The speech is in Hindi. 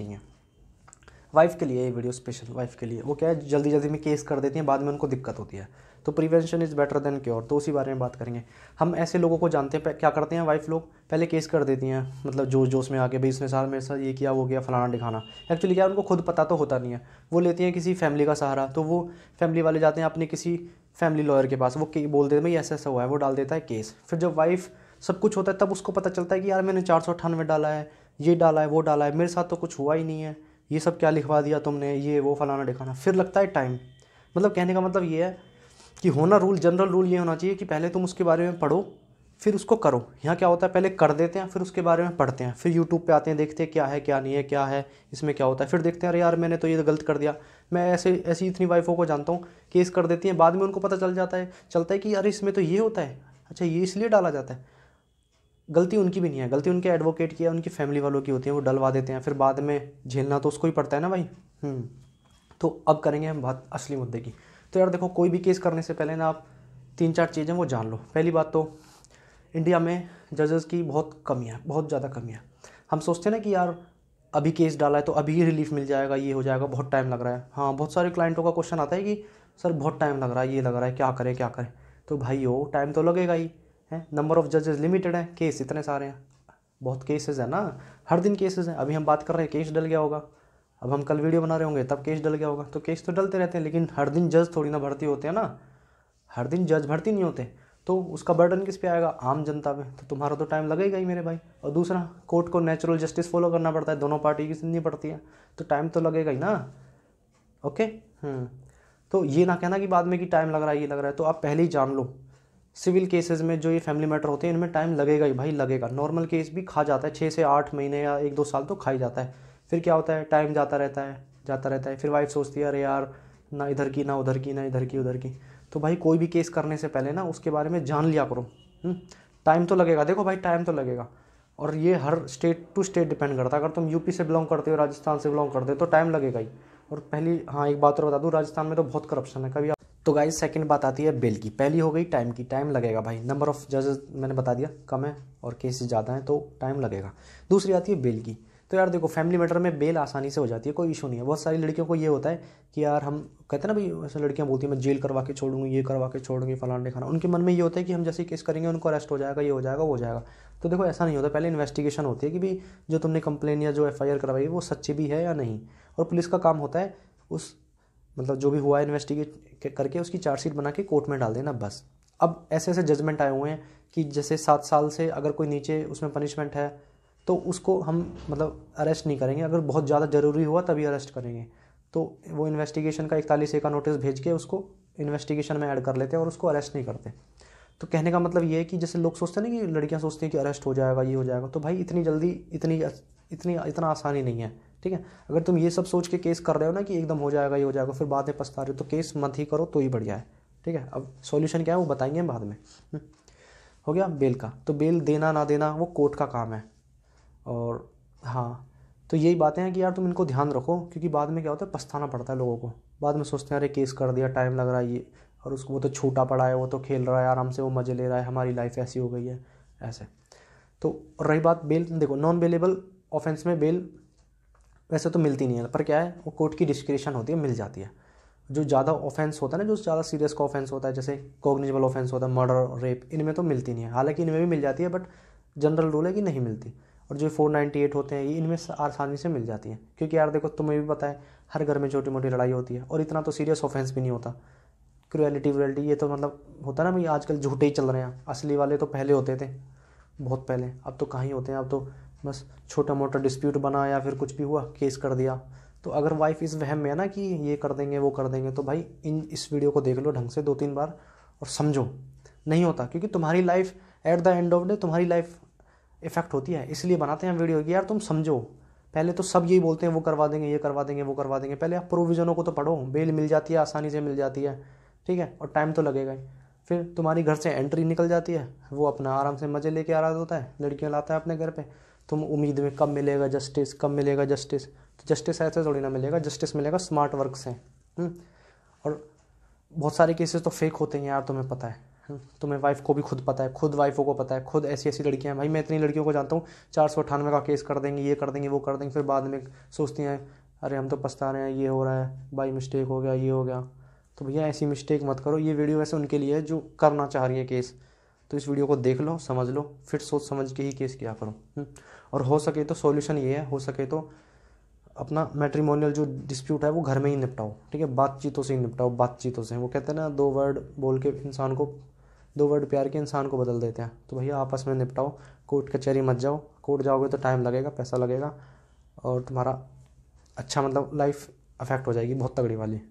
ठीक है वाइफ के लिए ये वीडियो स्पेशल वाइफ के लिए वो क्या है जल्दी जल्दी में केस कर देती हैं बाद में उनको दिक्कत होती है तो prevention is better than cure तो उसी बारे में बात करेंगे हम ऐसे लोगों को जानते हैं क्या करते हैं वाइफ लोग पहले केस कर देती हैं मतलब जोश जोश में आके भाई उसने साल मेरे साथ ये किया वो किया फलाना दिखाना एक्चुअली क्या उनको खुद पता तो होता नहीं है वो लेती हैं किसी फैमिली का सहारा तो वो फैमिली वाले जाते हैं अपने किसी फैमिली लॉयर के पास वो बोल देते हैं भाई ऐसा ऐसा हुआ है वो डाल देता है केस फिर जब वाइफ सब कुछ होता है तब उसको पता चलता है कि यार मैंने चार सौ अट्ठानवे डाला है ये डाला है वो डाला है मेरे साथ तो कुछ हुआ ही नहीं है ये सब क्या लिखवा दिया तुमने ये वो फलाना ढिकाना फिर लगता है टाइम मतलब कहने का मतलब ये है कि होना रूल जनरल रूल ये होना चाहिए कि पहले तुम उसके बारे में पढ़ो फिर उसको करो यहाँ क्या होता है पहले कर देते हैं फिर उसके बारे में पढ़ते हैं फिर यूट्यूब पे आते हैं देखते हैं क्या है क्या नहीं है क्या है इसमें क्या होता है फिर देखते हैं अरे यार मैंने तो ये गलत कर दिया मैं ऐसे ऐसी इतनी वाइफों को जानता हूँ केस कर देती हैं बाद में उनको पता चल जाता है चलता है कि अरे इसमें तो ये होता है अच्छा ये इसलिए डाला जाता है गलती उनकी भी नहीं है गलती उनके एडवोकेट की है उनकी फैमिली वालों की होती है वो डलवा देते हैं फिर बाद में झेलना तो उसको ही पड़ता है ना भाई हम्म। तो अब करेंगे हम बात असली मुद्दे की तो यार देखो कोई भी केस करने से पहले ना आप तीन चार चीज़ें वो जान लो पहली बात तो इंडिया में जजेस की बहुत कमी है बहुत ज़्यादा कमी है हम सोचते हैं ना कि यार अभी केस डाला है तो अभी ही रिलीफ मिल जाएगा ये हो जाएगा बहुत टाइम लग रहा है हाँ बहुत सारे क्लाइंटों का क्वेश्चन आता है कि सर बहुत टाइम लग रहा है ये लग रहा है क्या करें क्या करें तो भाई हो टाइम तो लगेगा ही हैं नंबर ऑफ़ जजेस लिमिटेड है केस इतने सारे हैं बहुत केसेस है ना हर दिन केसेस हैं अभी हम बात कर रहे हैं केस डल गया होगा अब हम कल वीडियो बना रहे होंगे तब केस डल गया होगा तो केस तो डलते रहते हैं लेकिन हर दिन जज थोड़ी ना भर्ती होते हैं ना हर दिन जज भर्ती नहीं होते तो उसका बर्डन किस पे आएगा आम जनता पे तो तुम्हारा तो टाइम लगेगा ही मेरे भाई और दूसरा कोर्ट को नेचुरल जस्टिस फॉलो करना पड़ता है दोनों पार्टी की सुननी पड़ती है तो टाइम तो लगेगा ही ना ओके हम्म। तो ये ना कहना कि बाद में कि टाइम लग रहा है ये लग रहा है तो आप पहले ही जान लो सिविल केसेस में जो ये फैमिली मैटर होते हैं इनमें टाइम लगेगा ही भाई लगेगा नॉर्मल केस भी खा जाता है छः से आठ महीने या एक दो साल तो खा ही जाता है फिर क्या होता है टाइम जाता रहता है जाता रहता है फिर वाइफ सोचती है अरे यार ना इधर की ना उधर की ना इधर की उधर की तो भाई कोई भी केस करने से पहले ना उसके बारे में जान लिया करो टाइम हम्म, तो लगेगा देखो भाई टाइम तो लगेगा और ये हर स्टेट टू स्टेट डिपेंड करता है अगर तुम यूपी से बिलोंग करते हो राजस्थान से बिलोंग करते हो तो टाइम लगेगा ही और पहली हाँ एक बात और बता दूँ राजस्थान में तो बहुत करप्शन है कभी तो गाइज सेकंड बात आती है बेल की पहली हो गई टाइम की टाइम लगेगा भाई नंबर ऑफ जजेस मैंने बता दिया कम है और केसेस ज़्यादा हैं तो टाइम लगेगा दूसरी आती है बेल की तो यार देखो फैमिली मैटर में बेल आसानी से हो जाती है कोई इशू नहीं है बहुत सारी लड़कियों को ये होता है कि यार हम कहते हैं ना भाई ऐसे लड़कियां बोलती हैं मैं जेल करवा के छोड़ूंगी ये करवा के छोड़ूंगी फलाने खाना उनके मन में ये होता है कि हम जैसे केस करेंगे उनको अरेस्ट हो जाएगा ये हो जाएगा वो हो जाएगा तो देखो ऐसा नहीं होता पहले इन्वेस्टिगेशन होती है कि भाई जो तुमने कंप्लेन या जो एफ करवाई वो सच्ची भी है या नहीं और पुलिस का काम होता है उस मतलब जो भी हुआ इन्वेस्टिगेट करके उसकी चार्जशीट बना के कोर्ट में डाल देना बस अब ऐसे ऐसे जजमेंट आए हुए हैं कि जैसे सात साल से अगर कोई नीचे उसमें पनिशमेंट है तो उसको हम मतलब अरेस्ट नहीं करेंगे अगर बहुत ज़्यादा ज़रूरी हुआ तभी अरेस्ट करेंगे तो वो इन्वेस्टिगेशन का इकतालीस ए का नोटिस भेज के उसको इन्वेस्टिगेशन में ऐड कर लेते हैं और उसको अरेस्ट नहीं करते तो कहने का मतलब ये है कि जैसे लोग सोचते हैं ना कि लड़कियाँ सोचती हैं कि अरेस्ट हो जाएगा ये हो जाएगा तो भाई इतनी जल्दी इतनी इतनी इतना आसानी नहीं है ठीक है अगर तुम ये सब सोच के केस कर रहे हो ना कि एकदम हो जाएगा ये हो जाएगा फिर बाद में पछता रहे हो तो केस मत ही करो तो ही बढ़िया है ठीक है अब सॉल्यूशन क्या है वो बताएंगे बाद में हम्म। हो गया बेल का तो बेल देना ना देना वो कोर्ट का काम है और हाँ तो यही बातें हैं कि यार तुम इनको ध्यान रखो क्योंकि बाद में क्या होता है पछताना पड़ता है लोगों को बाद में सोचते हैं अरे केस कर दिया टाइम लग रहा है ये और उसको वो तो छूटा पड़ा है वो तो खेल रहा है आराम से वो मज़े ले रहा है हमारी लाइफ ऐसी हो गई है ऐसे तो रही बात बेल देखो नॉन बेलेबल ऑफेंस में बेल वैसे तो मिलती नहीं है पर क्या है वो कोर्ट की डिस्क्रिप्शन होती है मिल जाती है जो ज़्यादा ऑफेंस होता है ना जो ज़्यादा सीरियस का ऑफेंस होता है जैसे कॉग्निजेबल ऑफेंस होता है मर्डर रेप इनमें तो मिलती नहीं है हालांकि इनमें भी मिल जाती है बट जनरल रूल है कि नहीं मिलती और जो फोर नाइन्टी एट होते हैं ये इनमें आसानी से मिल जाती है क्योंकि यार देखो तुम्हें भी पता है हर घर में छोटी मोटी लड़ाई होती है और इतना तो सीरियस ऑफेंस भी नहीं होता क्रुएलिटी व्रुएलिटी ये तो मतलब होता है ना भाई आजकल झूठे ही चल रहे हैं असली वाले तो पहले होते थे बहुत पहले अब तो कहाँ ही होते हैं अब तो बस छोटा मोटा डिस्प्यूट बना या फिर कुछ भी हुआ केस कर दिया तो अगर वाइफ इस वहम में है ना कि ये कर देंगे वो कर देंगे तो भाई इन इस वीडियो को देख लो ढंग से दो तीन बार और समझो नहीं होता क्योंकि तुम्हारी life at the end of day तुम्हारी लाइफ इफेक्ट होती है इसलिए बनाते हैं वीडियो कि यार तुम समझो पहले तो सब यही बोलते हैं वो करवा देंगे ये करवा देंगे वो करवा देंगे पहले आप प्रोविज़नों को तो पढ़ो बेल मिल जाती है आसानी से मिल जाती है ठीक है और टाइम तो लगेगा ही फिर तुम्हारी घर से एंट्री निकल जाती है वो अपना आराम से मज़े लेके आ रहा होता है लड़कियाँ लाता है अपने घर पे तुम उम्मीद में कब मिलेगा जस्टिस कब मिलेगा जस्टिस तो जस्टिस ऐसे थोड़ी ना मिलेगा जस्टिस मिलेगा स्मार्ट वर्क से हम्म। और बहुत सारे केसेस तो फेक होते हैं यार तुम्हें पता है हम्म। तुम्हें वाइफ को भी खुद पता है खुद वाइफों को पता है खुद ऐसी ऐसी लड़कियां भाई मैं इतनी लड़कियों को जानता हूँ चार सौ अठानवे का केस कर देंगे ये कर देंगे वो कर देंगे फिर बाद में सोचती हैं अरे हम तो पछता रहे हैं ये हो रहा है बाई मिस्टेक हो गया ये हो गया तो भैया ऐसी मिस्टेक मत करो ये वीडियो वैसे उनके लिए है जो करना चाह रही है केस तो इस वीडियो को देख लो समझ लो फिर सोच समझ के ही केस किया करो हम्म। और हो सके तो सॉल्यूशन ये है हो सके तो अपना मेट्रीमोनियल जो डिस्प्यूट है वो घर में ही निपटाओ ठीक है बातचीतों से ही निपटाओ बातचीतों से वो कहते हैं ना दो वर्ड बोल के इंसान को दो वर्ड प्यार के इंसान को बदल देते हैं तो भैया आपस में निपटाओ कोर्ट कचहरी मत जाओ कोर्ट जाओगे तो टाइम लगेगा पैसा लगेगा और तुम्हारा अच्छा मतलब लाइफ अफेक्ट हो जाएगी बहुत तगड़ी वाली